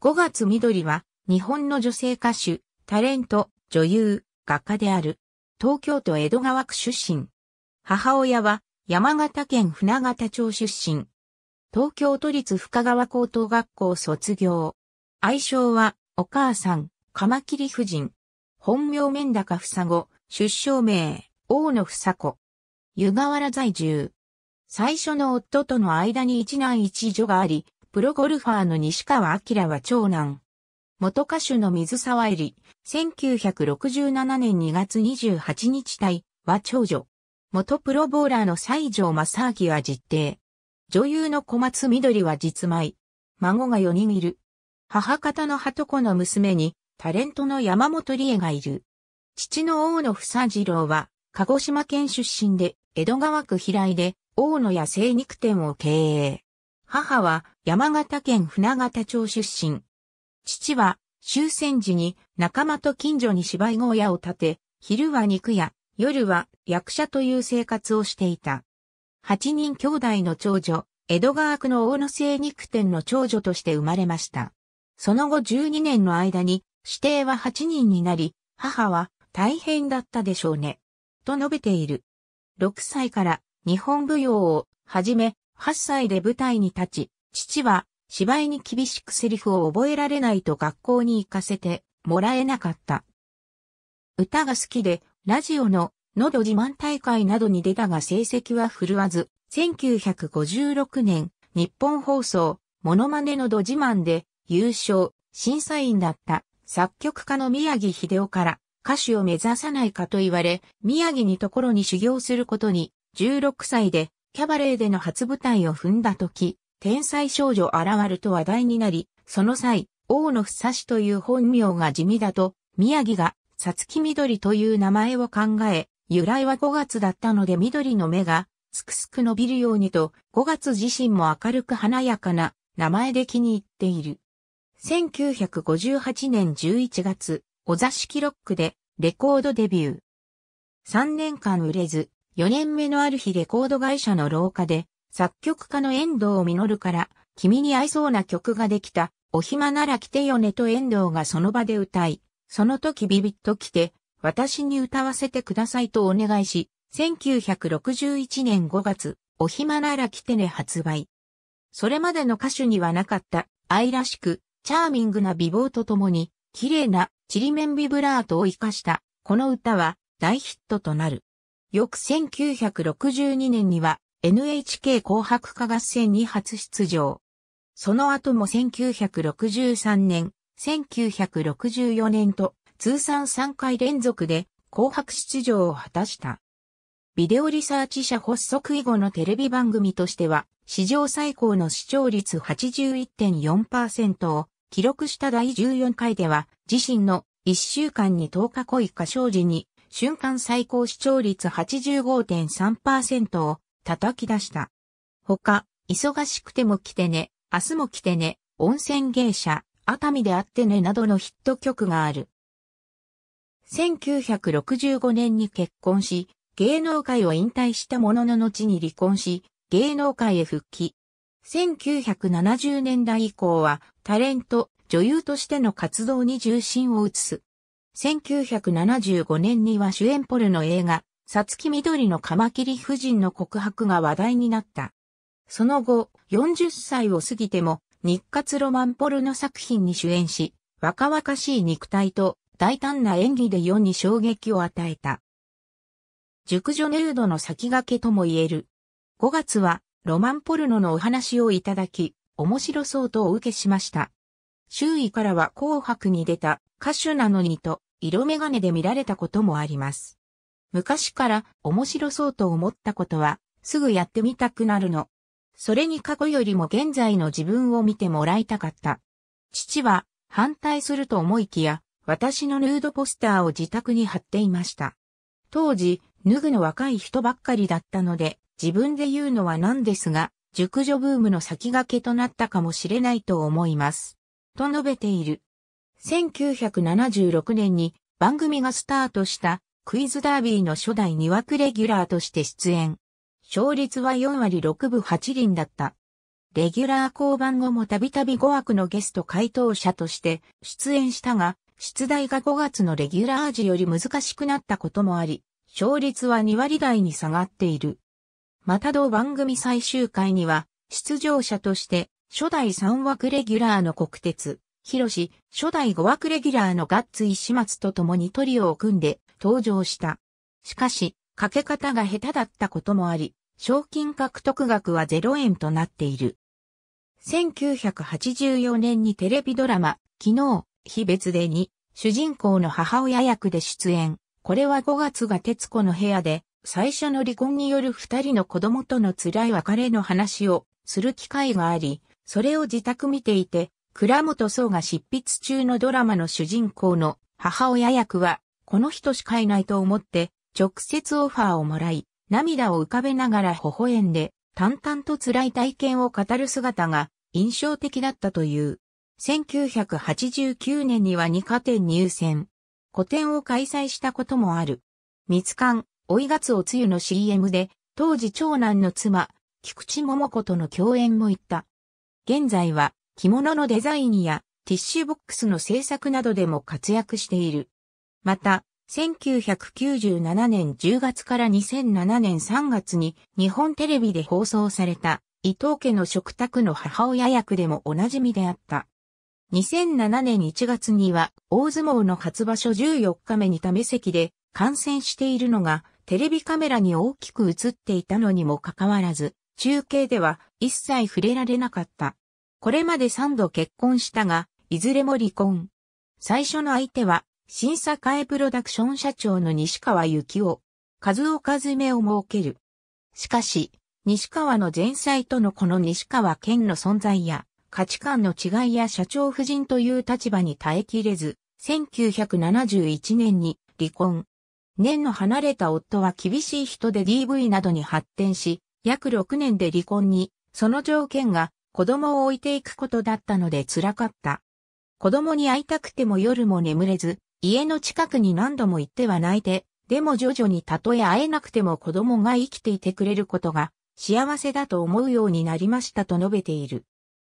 5月緑は、日本の女性歌手、タレント、女優、画家である。東京都江戸川区出身。母親は、山形県船形町出身。東京都立深川高等学校卒業。愛称は、お母さん、カマキリ夫人。本名面高さご、出生名、大野ふさ子。湯河原在住。最初の夫との間に一男一女があり、プロゴルファーの西川明は長男。元歌手の水沢えり、1967年2月28日対は長女。元プロボーラーの西条正明は実定。女優の小松緑は実妹。孫が4人いる。母方の鳩子の娘に、タレントの山本理恵がいる。父の大野房次郎は、鹿児島県出身で、江戸川区平井で、大野野生肉店を経営。母は山形県船形町出身。父は終戦時に仲間と近所に芝居小屋を建て、昼は肉屋、夜は役者という生活をしていた。8人兄弟の長女、江戸川区の大野製肉店の長女として生まれました。その後12年の間に指定は8人になり、母は大変だったでしょうね。と述べている。6歳から日本舞踊をはじめ8歳で舞台に立ち、父は芝居に厳しくセリフを覚えられないと学校に行かせてもらえなかった。歌が好きで、ラジオの喉自慢大会などに出たが成績は振るわず、1956年、日本放送、モノマネのど自慢で優勝、審査員だった作曲家の宮城秀夫から歌手を目指さないかと言われ、宮城にところに修行することに、16歳でキャバレーでの初舞台を踏んだ時、天才少女現ると話題になり、その際、大野房しという本名が地味だと、宮城が、さつき緑という名前を考え、由来は5月だったので緑の目が、すくすく伸びるようにと、5月自身も明るく華やかな名前で気に入っている。1958年11月、お座敷ロックでレコードデビュー。3年間売れず、4年目のある日レコード会社の廊下で、作曲家の遠藤実から、君に合いそうな曲ができた、お暇なら来てよねと遠藤がその場で歌い、その時ビビッと来て、私に歌わせてくださいとお願いし、1961年5月、お暇なら来てね発売。それまでの歌手にはなかった愛らしく、チャーミングな美貌とともに、綺麗なちりめんビブラートを生かした、この歌は大ヒットとなる。翌1962年には NHK 紅白歌合戦に初出場。その後も1963年、1964年と通算3回連続で紅白出場を果たした。ビデオリサーチ社発足以後のテレビ番組としては史上最高の視聴率81.4%を記録した第14回では自身の1週間に10日濃い歌唱時に瞬間最高視聴率85.3%を叩き出した。他、忙しくても来てね、明日も来てね、温泉芸者、熱海であってねなどのヒット曲がある。1965年に結婚し、芸能界を引退したものの後に離婚し、芸能界へ復帰。1970年代以降は、タレント、女優としての活動に重心を移す。1975年には主演ポルの映画、さつき緑のカマキリ夫人の告白が話題になった。その後、40歳を過ぎても、日活ロマンポルの作品に主演し、若々しい肉体と大胆な演技で世に衝撃を与えた。熟女ヌードの先駆けとも言える。5月は、ロマンポルノのお話をいただき、面白そうとお受けしました。周囲からは紅白に出た歌手なのにと色眼鏡で見られたこともあります。昔から面白そうと思ったことは、すぐやってみたくなるの。それに過去よりも現在の自分を見てもらいたかった。父は反対すると思いきや、私のヌードポスターを自宅に貼っていました。当時、脱ぐの若い人ばっかりだったので、自分で言うのはなんですが、熟女ブームの先駆けとなったかもしれないと思います。と述べている。1976年に番組がスタートしたクイズダービーの初代2枠レギュラーとして出演。勝率は4割6分8厘だった。レギュラー降板後もたびたび5枠のゲスト回答者として出演したが、出題が5月のレギュラー時より難しくなったこともあり、勝率は2割台に下がっている。また同番組最終回には、出場者として初代3枠レギュラーの国鉄、博し、初代5枠レギュラーのガッツ石松と共にトリオを組んで登場した。しかし、かけ方が下手だったこともあり、賞金獲得額は0円となっている。1984年にテレビドラマ、昨日、日別でに、主人公の母親役で出演。これは5月が徹子の部屋で、最初の離婚による二人の子供との辛い別れの話をする機会があり、それを自宅見ていて、倉本壮が執筆中のドラマの主人公の母親役は、この人しかいないと思って、直接オファーをもらい、涙を浮かべながら微笑んで、淡々と辛い体験を語る姿が印象的だったという。1989年には2課展入選。個展を開催したこともある。三つ間、追いがつおつゆの CM で、当時長男の妻、菊池桃子との共演も行った。現在は、着物のデザインやティッシュボックスの制作などでも活躍している。また、1997年10月から2007年3月に日本テレビで放送された伊藤家の食卓の母親役でもおなじみであった。2007年1月には大相撲の初場所14日目に試席で感染しているのがテレビカメラに大きく映っていたのにもかかわらず中継では一切触れられなかった。これまで3度結婚したが、いずれも離婚。最初の相手は、審査会プロダクション社長の西川幸夫。数を数めを設ける。しかし、西川の前妻とのこの西川健の存在や、価値観の違いや社長夫人という立場に耐えきれず、1971年に離婚。年の離れた夫は厳しい人で DV などに発展し、約6年で離婚に、その条件が子供を置いていくことだったので辛かった。子供に会いたくても夜も眠れず、家の近くに何度も行っては泣いて、でも徐々にたとえ会えなくても子供が生きていてくれることが幸せだと思うようになりましたと述べている。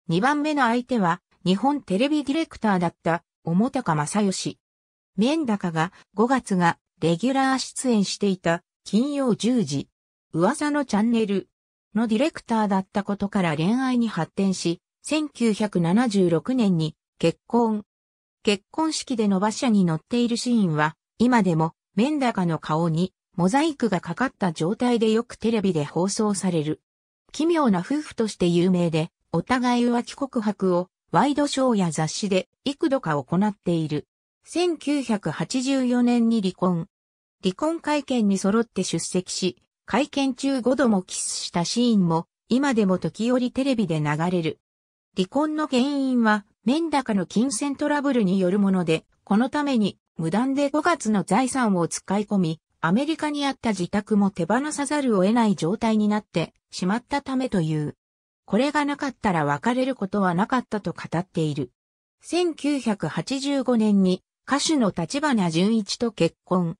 2番目の相手は日本テレビディレクターだった表高正義。面高が5月がレギュラー出演していた金曜10時。噂のチャンネルのディレクターだったことから恋愛に発展し、1976年に結婚。結婚式での馬車に乗っているシーンは、今でもメンダカの顔にモザイクがかかった状態でよくテレビで放送される。奇妙な夫婦として有名で、お互い浮気告白をワイドショーや雑誌で幾度か行っている。1984年に離婚。離婚会見に揃って出席し、会見中5度もキスしたシーンも、今でも時折テレビで流れる。離婚の原因は、面高の金銭トラブルによるもので、このために、無断で5月の財産を使い込み、アメリカにあった自宅も手放さざるを得ない状態になってしまったためという。これがなかったら別れることはなかったと語っている。1985年に歌手の立花純一と結婚。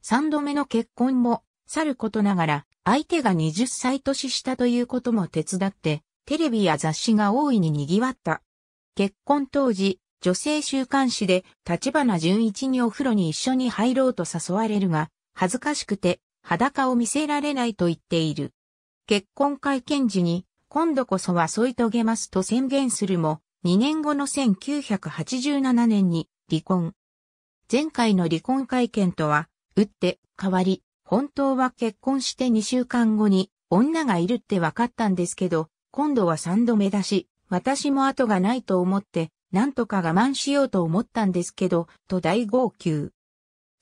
三度目の結婚もさることながら、相手が20歳年下ということも手伝って、テレビや雑誌が大いに賑わった。結婚当時、女性週刊誌で、立花純一にお風呂に一緒に入ろうと誘われるが、恥ずかしくて、裸を見せられないと言っている。結婚会見時に、今度こそは添い遂げますと宣言するも、2年後の1987年に離婚。前回の離婚会見とは、打って変わり、本当は結婚して2週間後に女がいるって分かったんですけど、今度は3度目だし、私も後がないと思って、なんとか我慢しようと思ったんですけど、と大号泣。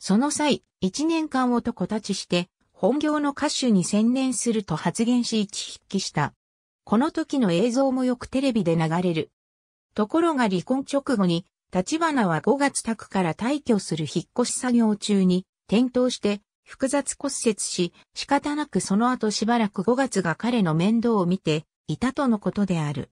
その際、1年間男たちして、本業の歌手に専念すると発言し一筆記した。この時の映像もよくテレビで流れる。ところが離婚直後に、立花は5月宅から退去する引っ越し作業中に、転倒して複雑骨折し、仕方なくその後しばらく5月が彼の面倒を見ていたとのことである。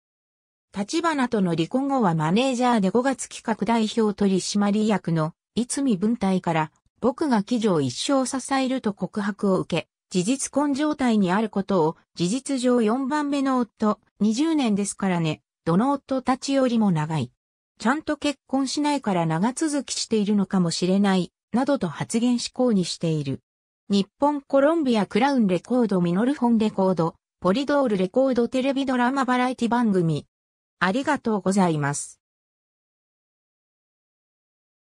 立花との離婚後はマネージャーで5月企画代表取締役の逸見文体から僕が記事を一生支えると告白を受け、事実婚状態にあることを事実上4番目の夫、20年ですからね、どの夫たちよりも長い。ちゃんと結婚しないから長続きしているのかもしれないなどと発言志向にしている。日本コロンビアクラウンレコードミノルフォンレコード、ポリドールレコードテレビドラマバラエティ番組。ありがとうございます。